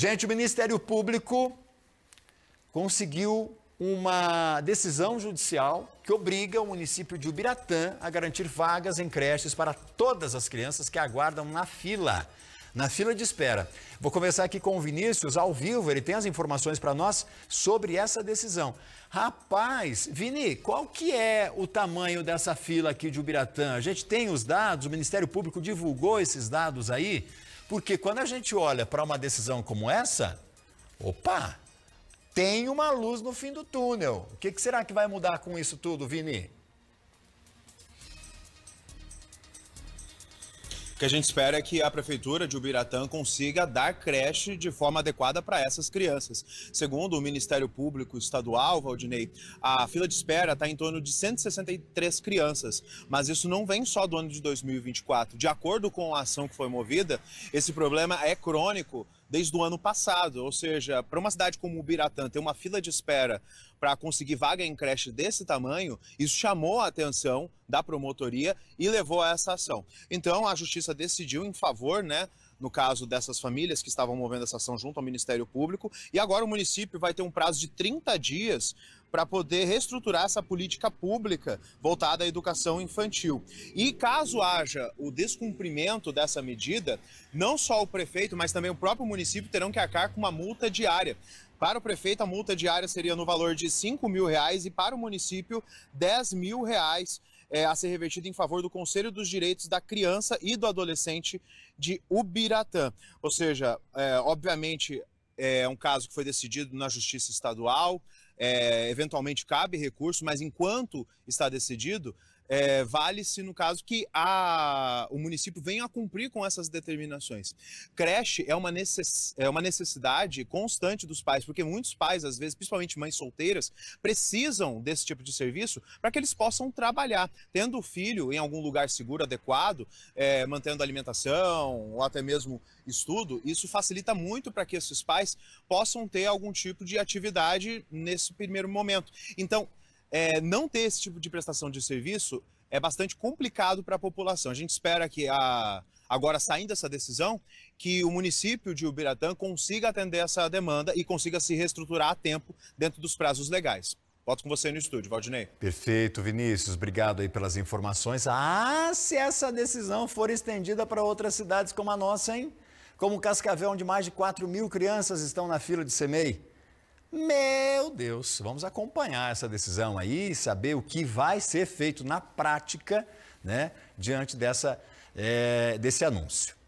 Gente, o Ministério Público conseguiu uma decisão judicial que obriga o município de Ubiratã a garantir vagas em creches para todas as crianças que aguardam na fila, na fila de espera. Vou começar aqui com o Vinícius, ao vivo, ele tem as informações para nós sobre essa decisão. Rapaz, Vini, qual que é o tamanho dessa fila aqui de Ubiratã? A gente tem os dados, o Ministério Público divulgou esses dados aí. Porque quando a gente olha para uma decisão como essa, opa, tem uma luz no fim do túnel. O que, que será que vai mudar com isso tudo, Vini? que a gente espera é que a prefeitura de Ubiratã consiga dar creche de forma adequada para essas crianças. Segundo o Ministério Público Estadual, Valdinei, a fila de espera está em torno de 163 crianças, mas isso não vem só do ano de 2024. De acordo com a ação que foi movida, esse problema é crônico desde o ano passado. Ou seja, para uma cidade como Ubiratã ter uma fila de espera para conseguir vaga em creche desse tamanho, isso chamou a atenção da promotoria e levou a essa ação. Então, a justiça decidiu em favor, né? no caso dessas famílias que estavam movendo essa ação junto ao Ministério Público. E agora o município vai ter um prazo de 30 dias para poder reestruturar essa política pública voltada à educação infantil. E caso haja o descumprimento dessa medida, não só o prefeito, mas também o próprio município terão que arcar com uma multa diária. Para o prefeito, a multa diária seria no valor de 5 mil reais e para o município, 10 mil reais é, a ser revertida em favor do Conselho dos Direitos da Criança e do Adolescente de Ubiratã. Ou seja, é, obviamente é um caso que foi decidido na Justiça Estadual, é, eventualmente cabe recurso, mas enquanto está decidido, é, vale-se no caso que a, o município venha a cumprir com essas determinações. Creche é uma, necess, é uma necessidade constante dos pais, porque muitos pais, às vezes, principalmente mães solteiras, precisam desse tipo de serviço para que eles possam trabalhar, tendo o filho em algum lugar seguro, adequado, é, mantendo alimentação ou até mesmo estudo, isso facilita muito para que esses pais possam ter algum tipo de atividade nesse primeiro momento. Então, é, não ter esse tipo de prestação de serviço é bastante complicado para a população. A gente espera que, a, agora saindo essa decisão, que o município de Ubiratã consiga atender essa demanda e consiga se reestruturar a tempo dentro dos prazos legais. Volto com você no estúdio, Valdinei. Perfeito, Vinícius. Obrigado aí pelas informações. Ah, se essa decisão for estendida para outras cidades como a nossa, hein? Como Cascavel, onde mais de 4 mil crianças estão na fila de SEMEI. Meu Deus, vamos acompanhar essa decisão aí, saber o que vai ser feito na prática, né, diante dessa, é, desse anúncio.